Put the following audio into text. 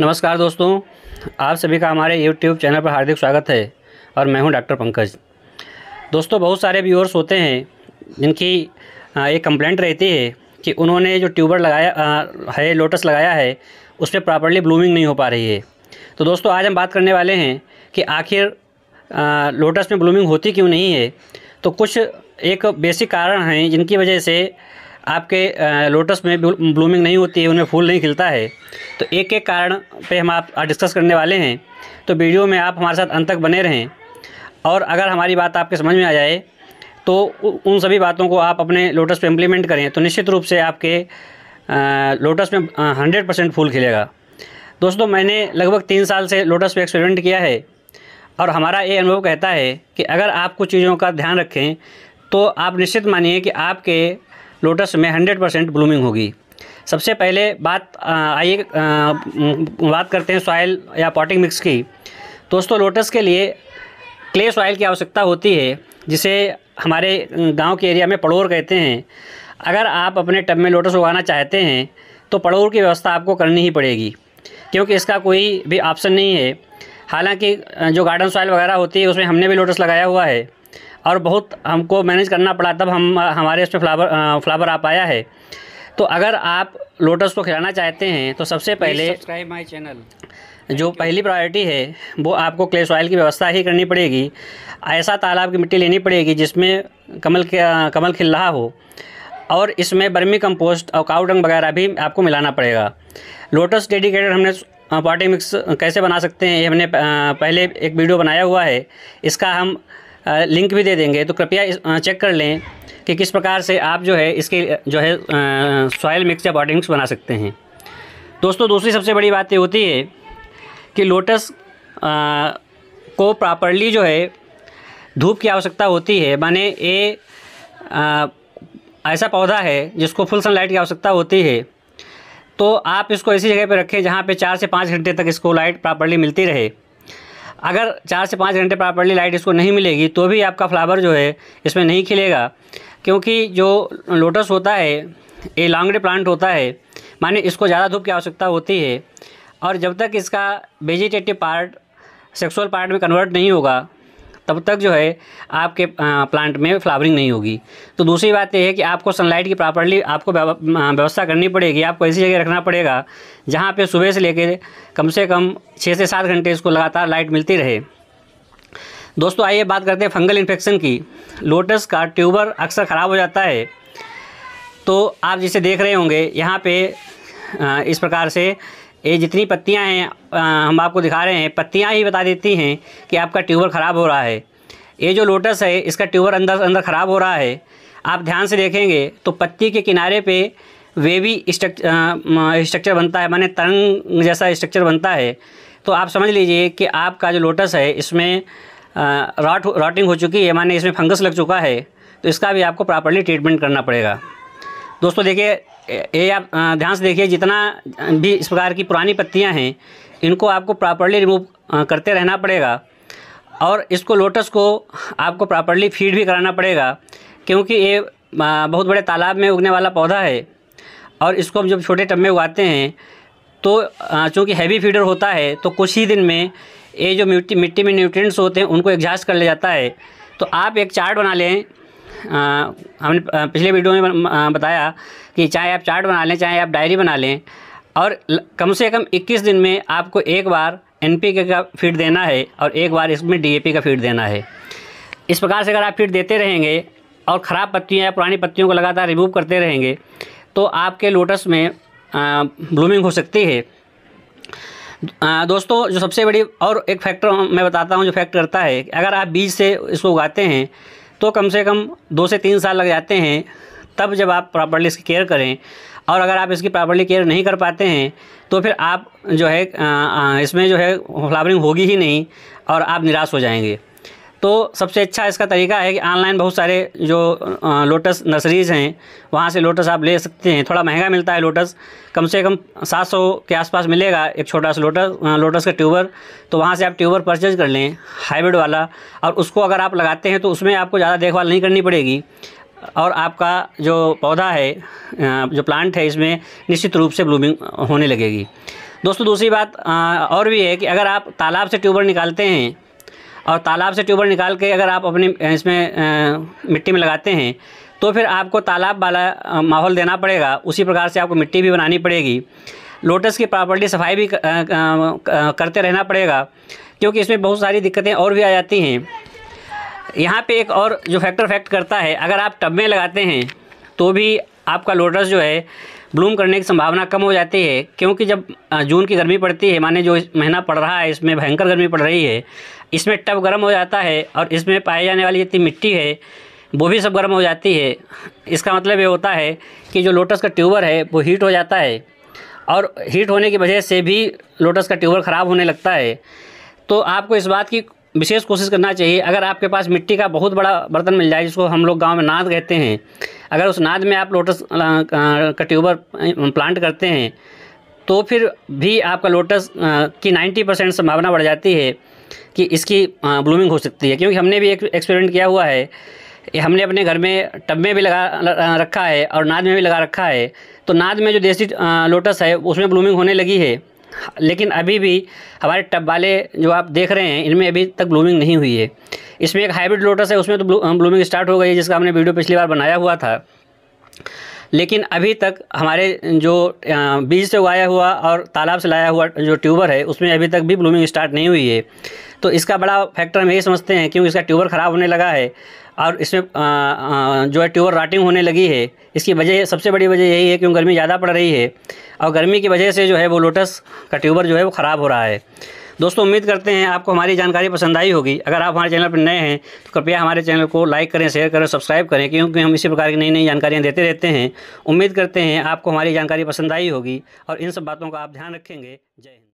नमस्कार दोस्तों आप सभी का हमारे YouTube चैनल पर हार्दिक स्वागत है और मैं हूं डॉक्टर पंकज दोस्तों बहुत सारे व्यूअर्स होते हैं जिनकी एक कंप्लेंट रहती है कि उन्होंने जो ट्यूबर लगाया है लोटस लगाया है उस पर प्रॉपरली ब्लूमिंग नहीं हो पा रही है तो दोस्तों आज हम बात करने वाले हैं कि आखिर लोटस में ब्लूमिंग होती क्यों नहीं है तो कुछ एक बेसिक कारण हैं जिनकी वजह से आपके लोटस में ब्लूमिंग नहीं होती है उनमें फूल नहीं खिलता है तो एक एक कारण पे हम आप डिस्कस करने वाले हैं तो वीडियो में आप हमारे साथ अंत तक बने रहें और अगर हमारी बात आपके समझ में आ जाए तो उन सभी बातों को आप अपने लोटस पे इम्प्लीमेंट करें तो निश्चित रूप से आपके लोटस में हंड्रेड परसेंट फूल खिलेगा दोस्तों मैंने लगभग तीन साल से लोटस पर एक्सपेरिमेंट किया है और हमारा ये अनुभव कहता है कि अगर आप कुछ चीज़ों का ध्यान रखें तो आप निश्चित मानिए कि आपके लोटस में हंड्रेड परसेंट ब्लूमिंग होगी सबसे पहले बात आइए बात करते हैं सॉयल या पॉटिंग मिक्स की दोस्तों लोटस के लिए क्ले सॉयल की आवश्यकता होती है जिसे हमारे गांव के एरिया में पड़ोर कहते हैं अगर आप अपने टब में लोटस उगाना चाहते हैं तो पड़ोर की व्यवस्था आपको करनी ही पड़ेगी क्योंकि इसका कोई भी ऑप्शन नहीं है हालांकि जो गार्डन सॉइल वगैरह होती है उसमें हमने भी लोटस लगाया हुआ है और बहुत हमको मैनेज करना पड़ा तब हम हमारे इसमें फ्लावर फ्लावर आ पाया है तो अगर आप लोटस को खिलाना चाहते हैं तो सबसे पहले सब्सक्राइब माय चैनल जो पहली प्रायोरिटी है वो आपको क्ले सॉइल की व्यवस्था ही करनी पड़ेगी ऐसा तालाब की मिट्टी लेनी पड़ेगी जिसमें कमल कमल खिल रहा हो और इसमें बर्मी कंपोस्ट और काउडंग वगैरह भी आपको मिलाना पड़ेगा लोटस डेडिकेटेड हमने पॉटी मिक्स कैसे बना सकते हैं ये हमने पहले एक वीडियो बनाया हुआ है इसका हम लिंक भी दे देंगे तो कृपया चेक कर लें कि किस प्रकार से आप जो है इसके जो है सॉयल मिक्स या बॉडी मिक्स बना सकते हैं दोस्तों दूसरी सबसे बड़ी बात ये होती है कि लोटस आ, को प्रॉपरली जो है धूप की आवश्यकता होती है माने ये ऐसा पौधा है जिसको फुल सनलाइट की आवश्यकता होती है तो आप इसको ऐसी जगह पर रखें जहाँ पे चार से पाँच घंटे तक इसको लाइट प्रॉपरली मिलती रहे अगर चार से पाँच घंटे प्रॉपरली लाइट इसको नहीं मिलेगी तो भी आपका फ्लावर जो है इसमें नहीं खिलेगा क्योंकि जो लोटस होता है ये लॉन्गडे प्लांट होता है माने इसको ज़्यादा धूप की आवश्यकता होती है और जब तक इसका वेजिटेटिव पार्ट सेक्सुअल पार्ट में कन्वर्ट नहीं होगा तब तक जो है आपके प्लांट में फ्लावरिंग नहीं होगी तो दूसरी बात यह है कि आपको सनलाइट की प्रॉपरली आपको व्यवस्था करनी पड़ेगी आपको ऐसी जगह रखना पड़ेगा जहाँ पर सुबह से लेकर कम से कम छः से सात घंटे इसको लगातार लाइट मिलती रहे दोस्तों आइए बात करते हैं फंगल इन्फेक्शन की लोटस का ट्यूबर अक्सर ख़राब हो जाता है तो आप जिसे देख रहे होंगे यहाँ पे इस प्रकार से ये जितनी पत्तियां हैं हम आपको दिखा रहे हैं पत्तियां ही बता देती हैं कि आपका ट्यूबर ख़राब हो रहा है ये जो लोटस है इसका ट्यूबर अंदर अंदर ख़राब हो रहा है आप ध्यान से देखेंगे तो पत्ती के किनारे पे वेवी स्ट्रक्चर स्ट्रक्चर बनता है माने तरंग जैसा स्ट्रक्चर बनता है तो आप समझ लीजिए कि आपका जो लोटस है इसमें रॉट रॉटिंग हो चुकी है माने इसमें फंगस लग चुका है तो इसका भी आपको प्रॉपरली ट्रीटमेंट करना पड़ेगा दोस्तों देखिए ये आप ध्यान से देखिए जितना भी इस प्रकार की पुरानी पत्तियां हैं इनको आपको प्रॉपरली रिमूव करते रहना पड़ेगा और इसको लोटस को आपको प्रॉपरली फीड भी कराना पड़ेगा क्योंकि ये बहुत बड़े तालाब में उगने वाला पौधा है और इसको हम जब छोटे टब में उगाते हैं तो चूँकि हैवी फीडर होता है तो कुछ ही दिन में ये जो मिट्टी मिट्टी में न्यूट्रिएंट्स होते हैं उनको एग्जास्ट कर ले जाता है तो आप एक चार्ट बना लें हमने पिछले वीडियो में बताया कि चाहे आप चार्ट बना लें चाहे आप डायरी बना लें और कम से कम 21 दिन में आपको एक बार एन का फीड देना है और एक बार इसमें डी का फीड देना है इस प्रकार से अगर आप फीड देते रहेंगे और ख़राब पत्तियाँ या पुरानी पत्तियों को लगातार रिमूव करते रहेंगे तो आपके लोटस में ब्लूमिंग हो सकती है आ, दोस्तों जो सबसे बड़ी और एक फैक्टर मैं बताता हूँ जो फैक्टर करता है अगर आप बीज से इसको उगाते हैं तो कम से कम दो से तीन साल लग जाते हैं तब जब आप प्रॉपरली इसकी केयर करें और अगर आप इसकी प्रॉपरली केयर नहीं कर पाते हैं तो फिर आप जो है इसमें जो है फ्लावरिंग होगी ही नहीं और आप निराश हो जाएंगे तो सबसे अच्छा इसका तरीका है कि ऑनलाइन बहुत सारे जो लोटस नर्सरीज़ हैं वहाँ से लोटस आप ले सकते हैं थोड़ा महंगा मिलता है लोटस कम से कम सात सौ के आसपास मिलेगा एक छोटा सा लोटस लोटस का ट्यूबर तो वहाँ से आप ट्यूबर परचेज कर लें हाइब्रिड वाला और उसको अगर आप लगाते हैं तो उसमें आपको ज़्यादा देखभाल नहीं करनी पड़ेगी और आपका जो पौधा है जो प्लांट है इसमें निश्चित रूप से ब्लूमिंग होने लगेगी दोस्तों दूसरी बात और भी है कि अगर आप तालाब से ट्यूबर निकालते हैं और तालाब से ट्यूबवेल निकाल के अगर आप अपनी इसमें मिट्टी में लगाते हैं तो फिर आपको तालाब वाला माहौल देना पड़ेगा उसी प्रकार से आपको मिट्टी भी बनानी पड़ेगी लोटस की प्रॉपर्टी सफाई भी करते रहना पड़ेगा क्योंकि इसमें बहुत सारी दिक्कतें और भी आ जाती हैं यहाँ पे एक और जो फैक्टर फैक्ट करता है अगर आप टब में लगाते हैं तो भी आपका लोटस जो है ब्लूम करने की संभावना कम हो जाती है क्योंकि जब जून की गर्मी पड़ती है माने जो महीना पड़ रहा है इसमें भयंकर गर्मी पड़ रही है इसमें टब गर्म हो जाता है और इसमें पाए जाने वाली जितनी मिट्टी है वो भी सब गर्म हो जाती है इसका मतलब ये होता है कि जो लोटस का ट्यूबर है वो हीट हो जाता है और हीट होने की वजह से भी लोटस का ट्यूबर ख़राब होने लगता है तो आपको इस बात की विशेष कोशिश करना चाहिए अगर आपके पास मिट्टी का बहुत बड़ा बर्तन मिल जाए जिसको हम लोग गांव में नाद कहते हैं अगर उस नाद में आप लोटस का ट्यूबर प्लांट करते हैं तो फिर भी आपका लोटस की 90 परसेंट संभावना बढ़ जाती है कि इसकी ब्लूमिंग हो सकती है क्योंकि हमने भी एक एक्सपेरिमेंट किया हुआ है हमने अपने घर में टब में भी लगा रखा है और नाद में भी लगा रखा है तो नाद में जो देसी लोटस है उसमें ब्लूमिंग होने लगी है लेकिन अभी भी हमारे टब वाले जो आप देख रहे हैं इनमें अभी तक ब्लूमिंग नहीं हुई है इसमें एक हाइब्रिड लोटस है उसमें तो ब्लूमिंग स्टार्ट हो गई है जिसका हमने वीडियो पिछली बार बनाया हुआ था लेकिन अभी तक हमारे जो बीज से उगाया हुआ और तालाब से लाया हुआ जो ट्यूबर है उसमें अभी तक भी ब्लूमिंग स्टार्ट नहीं हुई है तो इसका बड़ा फैक्टर हम यही समझते हैं क्योंकि इसका ट्यूबर ख़राब होने लगा है और इसमें जो है ट्यूबर राटिंग होने लगी है इसकी वजह सबसे बड़ी वजह यही है क्योंकि गर्मी ज़्यादा पड़ रही है और गर्मी की वजह से जो है वो लोटस का ट्यूबर जो है वो ख़राब हो रहा है दोस्तों उम्मीद करते हैं आपको हमारी जानकारी पसंद आई होगी अगर आप हमारे चैनल पर नए हैं तो कृपया हमारे चैनल को लाइक करें शेयर करें सब्सक्राइब करें क्योंकि हम इसी प्रकार की नई नई जानकारियाँ देते रहते हैं उम्मीद करते हैं आपको हमारी जानकारी पसंद आई होगी और इन सब बातों का आप ध्यान रखेंगे जय हिंद